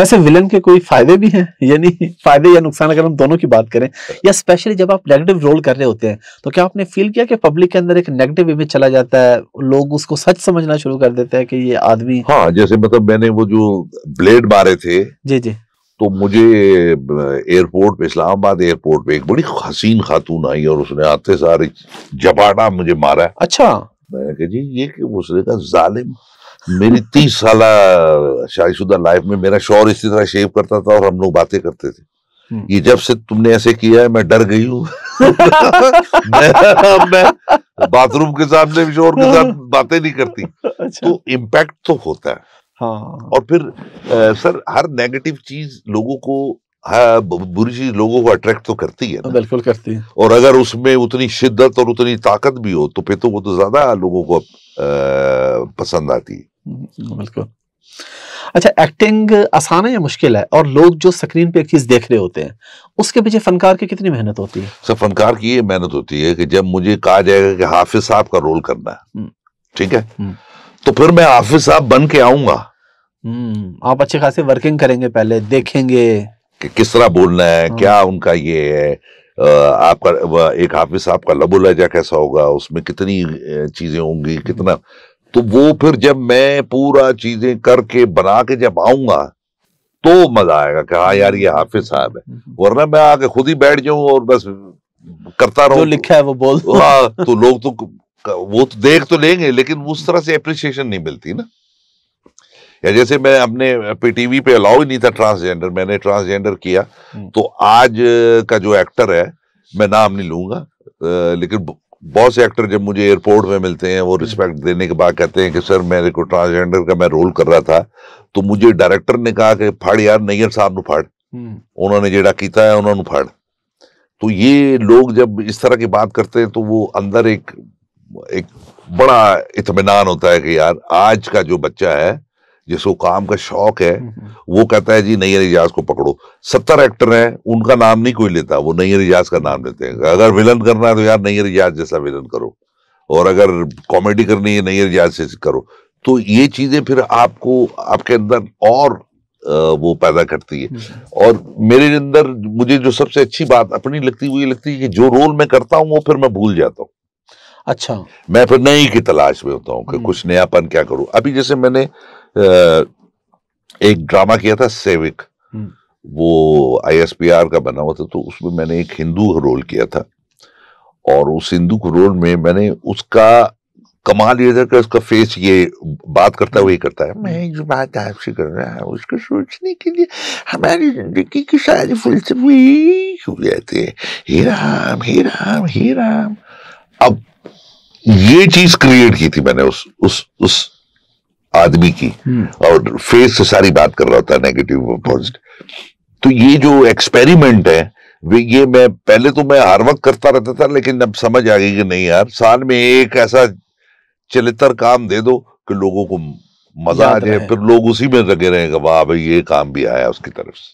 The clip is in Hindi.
वैसे विलन के कोई फायदे भी हैं यानी फायदे या नुकसान अगर हम दोनों की बात करें या स्पेशली जब आप नेगेटिव रोल कर रहे होते हैं तो क्या आपने फील किया कि पब्लिक के अंदर एक नेगेटिव इमेज चला जाता है लोग उसको सच समझना शुरू कर देते हैं कि ये आदमी हाँ जैसे मतलब मैंने वो जो ब्लेड मारे थे जी जी तो मुझे एयरपोर्ट पे इस्लामाबाद एयरपोर्ट पे एक बड़ी हसीन खातून आई और उसने आते सारे जबाड़ा मुझे मारा अच्छा मैंने कहा जी ये कि उसने कहा जालिम मेरी तीस साल शादीशुदा लाइफ में मेरा शोर इसी तरह शेव करता था और हम लोग बातें करते थे हम्म। ये जब से तुमने ऐसे किया है मैं डर गई हूँ मैं, मैं बाथरूम के सामने भी शोर के साथ बातें नहीं करती अच्छा। तो इम्पैक्ट तो होता है हाँ। और फिर आ, सर हर नेगेटिव चीज लोगों को हाँ, बुरी चीज लोगों को अट्रैक्ट तो करती है बिल्कुल करती है और अगर उसमें उतनी शिद्दत और उतनी ताकत भी हो तो फिर तो वो तो ज्यादा लोगों को आ, पसंद आती है हम्म, बिल्कुल अच्छा एक्टिंग आसान है या मुश्किल है और लोग जो स्क्रीन पे एक चीज देख रहे होते हैं उसके पीछे फनकार की कितनी मेहनत होती है सर फनकार की ये मेहनत होती है कि जब मुझे कहा जाएगा कि हाफिज साहब का रोल करना है हम्म। ठीक है हम्म। तो फिर मैं हाफिज साहब बन के आऊंगा आप अच्छे खासे वर्किंग करेंगे पहले देखेंगे कि किस तरह बोलना है हाँ। क्या उनका ये है आपका एक हाफिज साहब का लबो लहजा कैसा होगा उसमें कितनी चीजें होंगी कितना तो वो फिर जब मैं पूरा चीजें करके बना के जब आऊंगा तो मजा आएगा कि हाँ यार ये हाफिज साहब है वरना मैं आके खुद ही बैठ जाऊं और बस करता रहूं जो लिखा है वो बोल हाँ तो लोग तो वो तो देख तो लेंगे लेकिन उस तरह से अप्रिसिएशन नहीं मिलती ना या जैसे मैं अपने टीवी पे अलाउ ही नहीं था ट्रांसजेंडर मैंने ट्रांसजेंडर किया हम्म। तो आज का जो एक्टर है मैं नाम नहीं लूंगा लेकिन बहुत से एक्टर जब मुझे एयरपोर्ट में मिलते हैं वो रिस्पेक्ट देने के बाद कहते हैं कि सर मेरे को ट्रांसजेंडर का मैं रोल कर रहा था तो मुझे डायरेक्टर ने कहा कि फाड़ यार नैयर साहब नु फाड़ हम्म। उन्होंने जेड़ा किया है उन्होंने फाड़ तो ये लोग जब इस तरह की बात करते हैं तो वो अंदर एक एक बड़ा इतमान होता है कि यार आज का जो बच्चा है जिसको काम का शौक है हम्म, हम्म। वो कहता है जी नई रिजाज को पकड़ो सत्तर एक्टर हैं उनका नाम नहीं कोई लेता वो नई रिजाज का नाम लेते हैं अगर विलन करना है तो यार नई रिजाज जैसा विलन करो और अगर कॉमेडी करनी है नई रिजाज से करो तो ये चीजें फिर आपको आपके अंदर और वो पैदा करती है हम्म, और मेरे अंदर मुझे जो सबसे अच्छी बात अपनी लगती हुई लगती है कि जो रोल मैं करता हूँ वो फिर मैं भूल जाता हूँ अच्छा मैं फिर नई की तलाश में होता हूँ कि हम्म। कुछ नयापन क्या करूं अभी जैसे मैंने एक ड्रामा किया था सेविक हम्म। वो आईएसपीआर का बना हुआ था तो उसमें मैंने एक हिंदू रोल किया था और उस हिंदू रोल में मैंने उसका कमाल ये था कि उसका फेस ये बात करता हुआ ही करता है मैं जो बात आपसे कर रहा है उसको सोचने के लिए हमारी जिंदगी के सारे फुलसफे हो जाते हैं हे राम हे राम हे राम अब ये चीज क्रिएट की थी मैंने उस उस उस आदमी की हम्म। और फेस से सारी बात कर रहा था नेगेटिव और पॉजिटिव तो ये जो एक्सपेरिमेंट है ये मैं पहले तो मैं हर वक्त करता रहता था लेकिन अब समझ आ गई कि नहीं यार साल में एक ऐसा चलितर काम दे दो कि लोगों को मजा आ जाए फिर लोग उसी में लगे रहेगा वाह भाई ये काम भी आया उसकी तरफ से